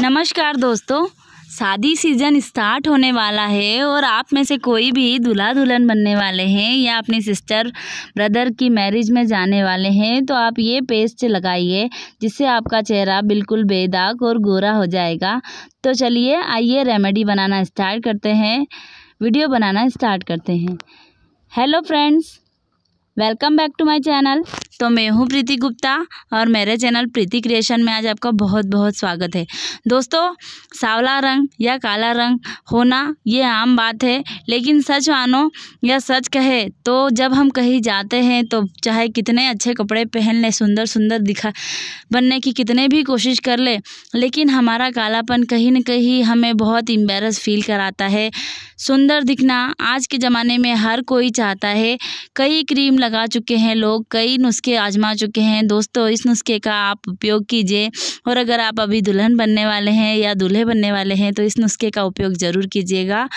नमस्कार दोस्तों शादी सीजन स्टार्ट होने वाला है और आप में से कोई भी दूल्हा दुल्हन बनने वाले हैं या अपने सिस्टर ब्रदर की मैरिज में जाने वाले हैं तो आप ये पेस्ट लगाइए जिससे आपका चेहरा बिल्कुल बेदाग और गोरा हो जाएगा तो चलिए आइए रेमेडी बनाना स्टार्ट करते हैं वीडियो बनाना स्टार्ट करते हैं hello friends welcome back to my channel तो मैं हूँ प्रीति गुप्ता और मेरे चैनल प्रीति क्रिएशन में आज आपका बहुत बहुत स्वागत है दोस्तों सावला रंग या काला रंग होना ये आम बात है लेकिन सच मानो या सच कहे तो जब हम कहीं जाते हैं तो चाहे कितने अच्छे कपड़े पहन लें सुंदर सुंदर दिखा बनने की कितने भी कोशिश कर ले, लेकिन हमारा कालापन कहीं ना कहीं हमें बहुत इम्बेरस फील कराता है सुंदर दिखना आज के ज़माने में हर कोई चाहता है कई क्रीम लगा चुके हैं लोग कई नुस्खे नुस्खे आजमा चुके हैं दोस्तों इस नुस्खे का आप उपयोग कीजिए और अगर आप अभी दुल्हन बनने वाले हैं या दूल्हे बनने वाले हैं तो इस नुस्खे का उपयोग ज़रूर कीजिएगा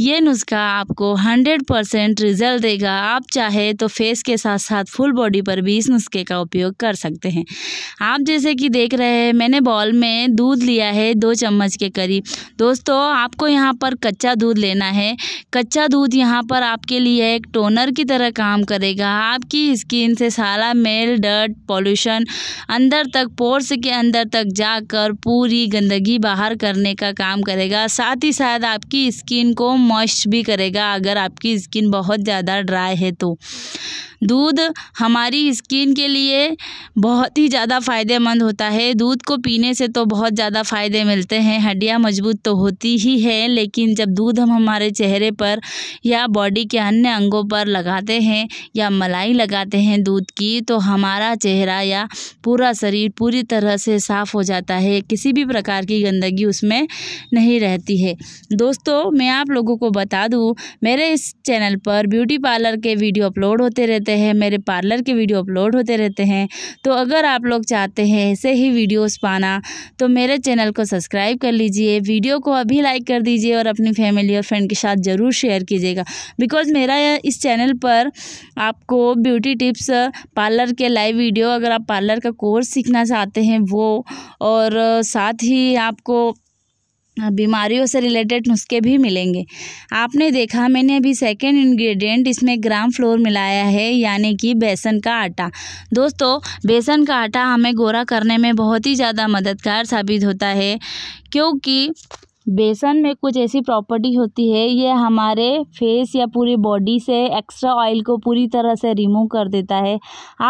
ये नुस्खा आपको हंड्रेड परसेंट रिजल्ट देगा आप चाहे तो फेस के साथ साथ फुल बॉडी पर भी इस नुस्खे का उपयोग कर सकते हैं आप जैसे कि देख रहे हैं मैंने बॉल में दूध लिया है दो चम्मच के करीब दोस्तों आपको यहाँ पर कच्चा दूध लेना है कच्चा दूध यहाँ पर आपके लिए एक टोनर की तरह काम करेगा आपकी स्किन से सारा मेल डर्ट पॉल्यूशन अंदर तक पोर्स के अंदर तक जाकर पूरी गंदगी बाहर करने का काम करेगा साथ ही साथ आपकी स्किन को मॉइस्ट भी करेगा अगर आपकी स्किन बहुत ज़्यादा ड्राई है तो दूध हमारी स्किन के लिए बहुत ही ज़्यादा फ़ायदेमंद होता है दूध को पीने से तो बहुत ज़्यादा फ़ायदे मिलते हैं हड्डियाँ मजबूत तो होती ही है लेकिन जब दूध हम हमारे चेहरे पर या बॉडी के अन्य अंगों पर लगाते हैं या मलाई लगाते हैं दूध की तो हमारा चेहरा या पूरा शरीर पूरी तरह से साफ़ हो जाता है किसी भी प्रकार की गंदगी उसमें नहीं रहती है दोस्तों मैं आप लोगों को बता दूँ मेरे इस चैनल पर ब्यूटी पार्लर के वीडियो अपलोड होते रहते हैं मेरे पार्लर के वीडियो अपलोड होते रहते हैं तो अगर आप लोग चाहते हैं ऐसे ही वीडियोस पाना तो मेरे चैनल को सब्सक्राइब कर लीजिए वीडियो को अभी लाइक कर दीजिए और अपनी फैमिली और फ्रेंड के साथ ज़रूर शेयर कीजिएगा बिकॉज़ मेरा इस चैनल पर आपको ब्यूटी टिप्स पार्लर पार्लर के लाइव वीडियो अगर आप पार्लर का कोर्स सीखना चाहते हैं वो और साथ ही आपको बीमारियों से रिलेटेड नुस्खे भी मिलेंगे आपने देखा मैंने अभी सेकेंड इंग्रेडिएंट इसमें ग्राम फ्लोर मिलाया है यानी कि बेसन का आटा दोस्तों बेसन का आटा हमें गोरा करने में बहुत ही ज़्यादा मददगार साबित होता है क्योंकि बेसन में कुछ ऐसी प्रॉपर्टी होती है ये हमारे फेस या पूरी बॉडी से एक्स्ट्रा ऑयल को पूरी तरह से रिमूव कर देता है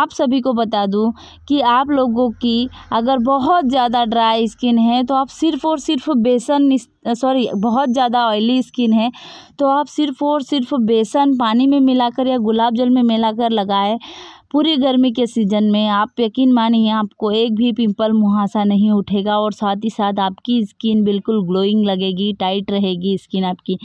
आप सभी को बता दूं कि आप लोगों की अगर बहुत ज़्यादा ड्राई स्किन है तो आप सिर्फ़ और सिर्फ बेसन सॉरी बहुत ज़्यादा ऑयली स्किन है तो आप सिर्फ़ और सिर्फ बेसन पानी में मिलाकर या गुलाब जल में मिला लगाएं पूरी गर्मी के सीज़न में आप यकीन मानिए आपको एक भी पिंपल मुहासा नहीं उठेगा और साथ ही साथ आपकी स्किन बिल्कुल ग्लोइंग लगेगी टाइट रहेगी स्किन आपकी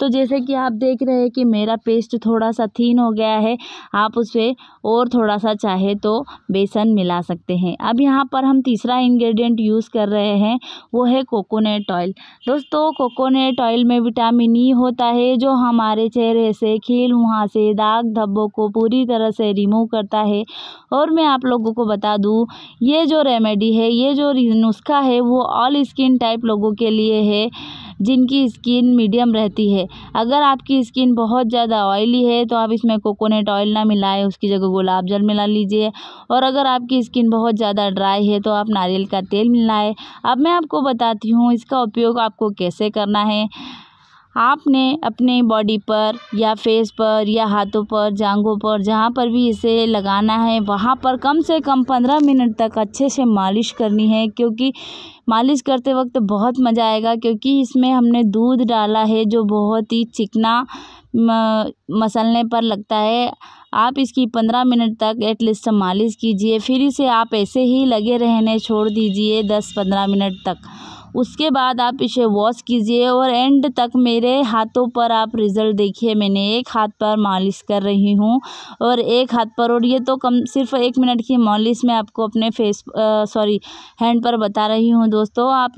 तो जैसे कि आप देख रहे हैं कि मेरा पेस्ट थोड़ा सा थीन हो गया है आप उस पर और थोड़ा सा चाहे तो बेसन मिला सकते हैं अब यहाँ पर हम तीसरा इन्ग्रीडियंट यूज़ कर रहे हैं वो है कोकोनट ऑयल दोस्तों कोकोनट ऑयल में विटामिन ई होता है जो हमारे चेहरे से खील मुहासे दाग धब्बों को पूरी तरह से रिमूव करता सकता है और मैं आप लोगों को बता दूँ ये जो रेमेडी है ये जो नुस्खा है वो ऑल स्किन टाइप लोगों के लिए है जिनकी स्किन मीडियम रहती है अगर आपकी स्किन बहुत ज़्यादा ऑयली है तो आप इसमें कोकोनट ऑयल ना मिलाएं उसकी जगह गुलाब जल मिला लीजिए और अगर आपकी स्किन बहुत ज़्यादा ड्राई है तो आप नारियल का तेल मिलाएं अब मैं आपको बताती हूँ इसका उपयोग आपको कैसे करना है आपने अपने बॉडी पर या फेस पर या हाथों पर जांघों पर जहाँ पर भी इसे लगाना है वहाँ पर कम से कम पंद्रह मिनट तक अच्छे से मालिश करनी है क्योंकि मालिश करते वक्त बहुत मज़ा आएगा क्योंकि इसमें हमने दूध डाला है जो बहुत ही चिकना मसलने पर लगता है आप इसकी पंद्रह मिनट तक एटलीस्ट मालिश कीजिए फिर इसे आप ऐसे ही लगे रहने छोड़ दीजिए दस पंद्रह मिनट तक उसके बाद आप इसे वॉश कीजिए और एंड तक मेरे हाथों पर आप रिज़ल्ट देखिए मैंने एक हाथ पर मालिश कर रही हूँ और एक हाथ पर और ये तो कम सिर्फ एक मिनट की मालिश मैं आपको अपने फेस सॉरी हैंड पर बता रही हूँ दोस्तों आप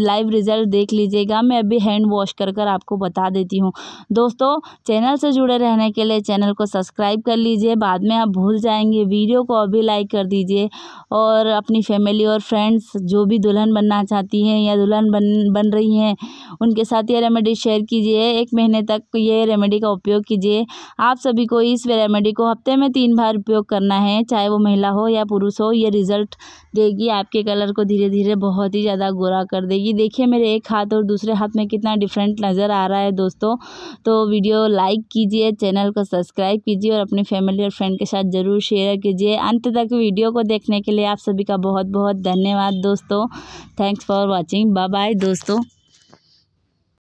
लाइव रिज़ल्ट देख लीजिएगा मैं अभी हैंड वॉश कर कर आपको बता देती हूँ दोस्तों चैनल से जुड़े रहने के लिए चैनल को सब्सक्राइब कर लीजिए बाद में आप भूल जाएंगे वीडियो को अभी लाइक कर दीजिए और अपनी फैमिली और फ्रेंड्स जो भी दुल्हन बनना चाहती हैं या या दुल्हन बन बन रही हैं उनके साथ ये रेमेडी शेयर कीजिए एक महीने तक ये रेमेडी का उपयोग कीजिए आप सभी को इस रेमेडी को हफ्ते में तीन बार उपयोग करना है चाहे वो महिला हो या पुरुष हो ये रिज़ल्ट देगी आपके कलर को धीरे धीरे बहुत ही ज़्यादा गोरा कर देगी देखिए मेरे एक हाथ और दूसरे हाथ में कितना डिफरेंट नज़र आ रहा है दोस्तों तो वीडियो लाइक कीजिए चैनल को सब्सक्राइब कीजिए और अपनी फैमिली और फ्रेंड के साथ ज़रूर शेयर कीजिए अंत तक वीडियो को देखने के लिए आप सभी का बहुत बहुत धन्यवाद दोस्तों thanks for watching bye bye दोस्तों